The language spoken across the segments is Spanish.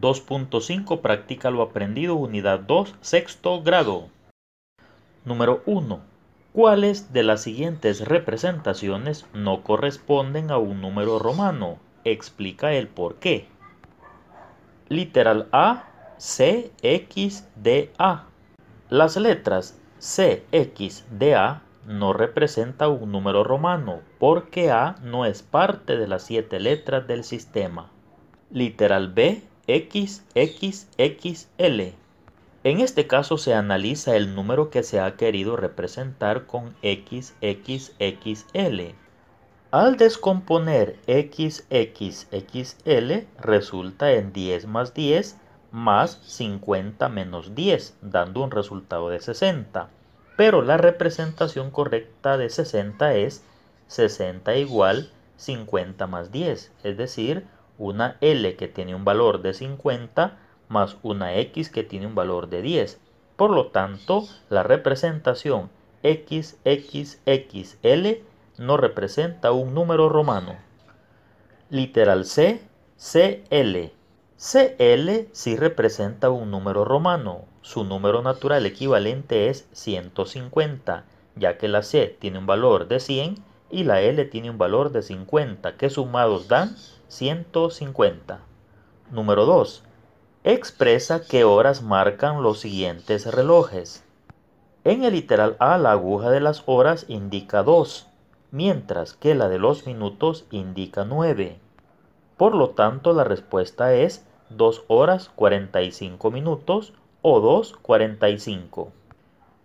2.5 Practica lo aprendido, unidad 2, sexto grado. Número 1. ¿Cuáles de las siguientes representaciones no corresponden a un número romano? Explica el por qué. Literal A, C, X, D, A. Las letras C, X, D, A no representa un número romano porque A no es parte de las siete letras del sistema. Literal B, XXXL. En este caso se analiza el número que se ha querido representar con XXXL. Al descomponer XXXL resulta en 10 más 10 más 50 menos 10, dando un resultado de 60. Pero la representación correcta de 60 es 60 igual 50 más 10, es decir, una L que tiene un valor de 50 más una X que tiene un valor de 10. Por lo tanto, la representación XXXL no representa un número romano. Literal C, CL. CL sí representa un número romano. Su número natural equivalente es 150, ya que la C tiene un valor de 100 y la L tiene un valor de 50, que sumados dan 150. Número 2. Expresa qué horas marcan los siguientes relojes. En el literal A la aguja de las horas indica 2, mientras que la de los minutos indica 9. Por lo tanto, la respuesta es 2 horas 45 minutos o 2.45.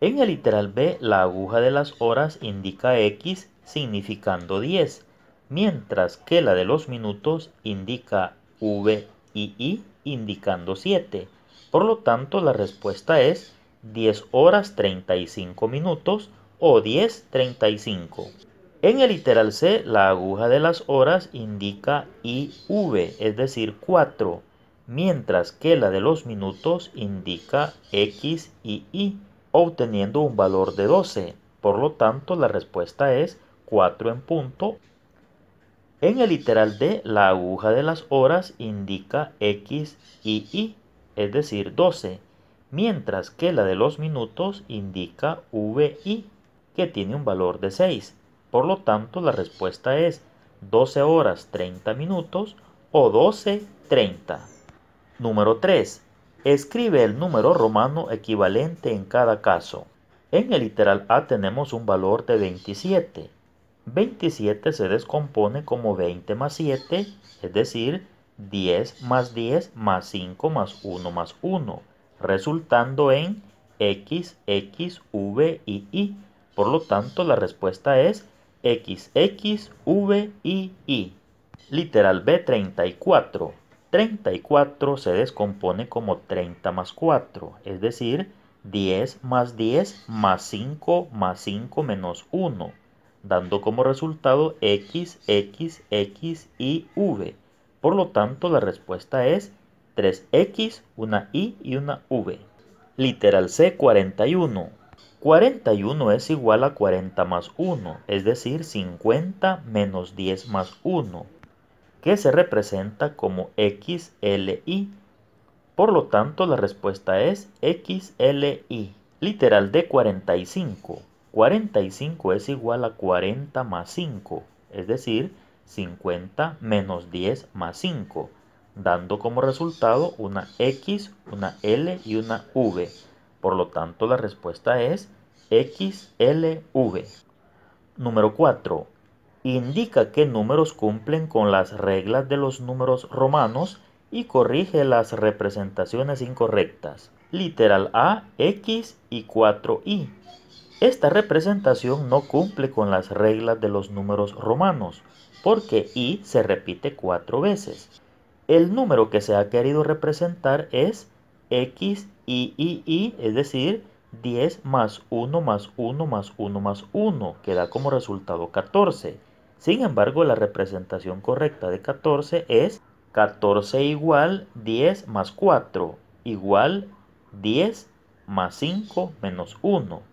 En el literal B, la aguja de las horas indica X significando 10, mientras que la de los minutos indica I indicando 7. Por lo tanto, la respuesta es 10 horas 35 minutos o 10.35. En el literal C, la aguja de las horas indica IV, es decir, 4, mientras que la de los minutos indica X y obteniendo un valor de 12. Por lo tanto, la respuesta es 4 en punto en el literal D, la aguja de las horas indica X y es decir, 12, mientras que la de los minutos indica VI, que tiene un valor de 6. Por lo tanto, la respuesta es 12 horas 30 minutos o 30 Número 3. Escribe el número romano equivalente en cada caso. En el literal A tenemos un valor de 27 27 se descompone como 20 más 7, es decir, 10 más 10 más 5 más 1 más 1, resultando en X, X, V y Y. Por lo tanto, la respuesta es X, X, V y Y. Literal B 34. 34 se descompone como 30 más 4, es decir, 10 más 10 más 5 más 5 menos 1, dando como resultado X, X, X y V. Por lo tanto, la respuesta es 3X, una i y una V. Literal C, 41. 41 es igual a 40 más 1, es decir, 50 menos 10 más 1, que se representa como x, XLI. Por lo tanto, la respuesta es x, XLI, literal D, 45. 45 es igual a 40 más 5, es decir, 50 menos 10 más 5, dando como resultado una X, una L y una V. Por lo tanto, la respuesta es XLV. Número 4. Indica qué números cumplen con las reglas de los números romanos y corrige las representaciones incorrectas. Literal A, X y 4I. Esta representación no cumple con las reglas de los números romanos, porque i se repite cuatro veces. El número que se ha querido representar es x, i, es decir, 10 más 1 más 1 más 1 más 1, que da como resultado 14. Sin embargo, la representación correcta de 14 es 14 igual 10 más 4, igual 10 más 5 menos 1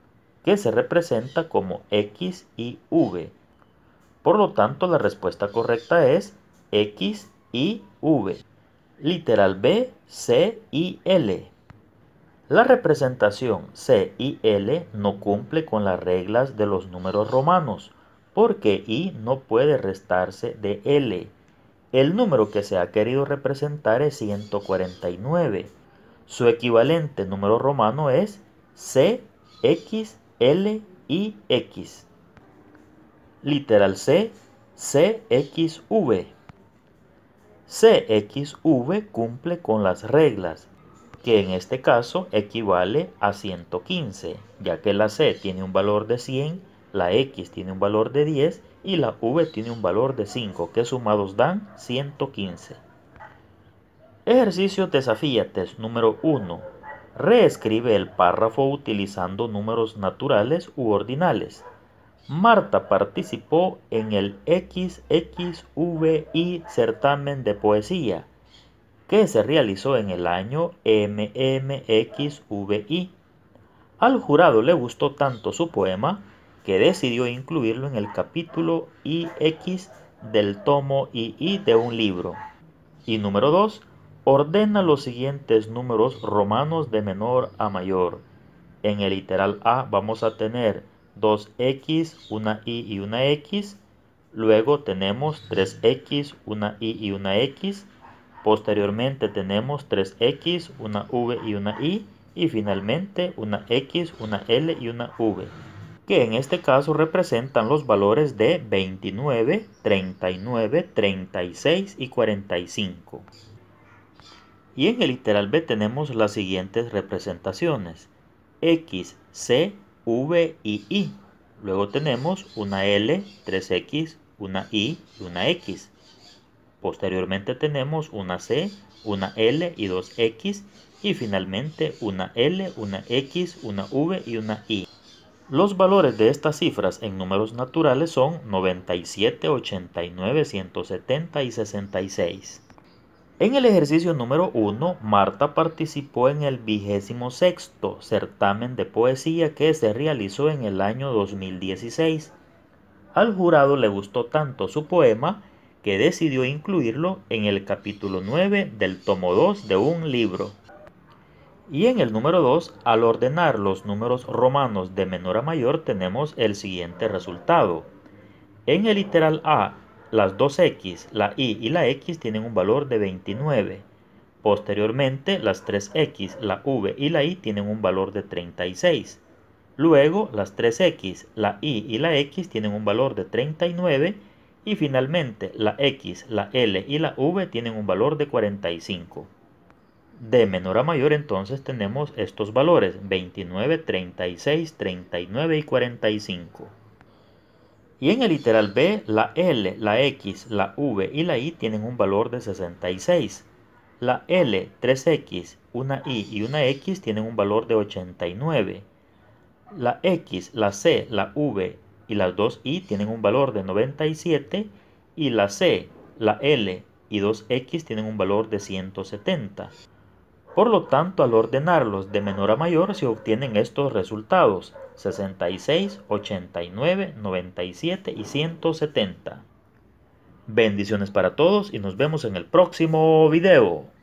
que se representa como X y V. Por lo tanto, la respuesta correcta es X y V. Literal B, C y L. La representación C y L no cumple con las reglas de los números romanos, porque I no puede restarse de L. El número que se ha querido representar es 149. Su equivalente número romano es CX L y X. Literal C, CXV. CXV cumple con las reglas, que en este caso equivale a 115, ya que la C tiene un valor de 100, la X tiene un valor de 10 y la V tiene un valor de 5, que sumados dan 115. Ejercicio desafíates número 1 reescribe el párrafo utilizando números naturales u ordinales. Marta participó en el XXVI certamen de poesía, que se realizó en el año MMXVI. Al jurado le gustó tanto su poema que decidió incluirlo en el capítulo IX del tomo II de un libro. Y número 2. Ordena los siguientes números romanos de menor a mayor. En el literal A vamos a tener 2x, una y y una x. Luego tenemos 3x, una y y una x. Posteriormente tenemos 3x, una v y una i. Y finalmente una x, una l y una v. Que en este caso representan los valores de 29, 39, 36 y 45. Y en el literal B tenemos las siguientes representaciones. X, C, V y I. Luego tenemos una L, 3X, una I y una X. Posteriormente tenemos una C, una L y 2 X. Y finalmente una L, una X, una V y una I. Los valores de estas cifras en números naturales son 97, 89, 170 y 66. En el ejercicio número 1, Marta participó en el vigésimo sexto certamen de poesía que se realizó en el año 2016. Al jurado le gustó tanto su poema que decidió incluirlo en el capítulo 9 del tomo 2 de un libro. Y en el número 2, al ordenar los números romanos de menor a mayor, tenemos el siguiente resultado. En el literal A, las 2 x, la i y la x tienen un valor de 29. Posteriormente, las 3x, la v y la y tienen un valor de 36. Luego, las 3x, la y y la x tienen un valor de 39. Y finalmente, la x, la l y la v tienen un valor de 45. De menor a mayor entonces tenemos estos valores 29, 36, 39 y 45. Y en el literal B, la L, la X, la V y la Y tienen un valor de 66. La L, 3X, una I y una X tienen un valor de 89. La X, la C, la V y las 2 I tienen un valor de 97. Y la C, la L y 2X tienen un valor de 170. Por lo tanto, al ordenarlos de menor a mayor se obtienen estos resultados. 66, 89, 97 y 170. Bendiciones para todos y nos vemos en el próximo video.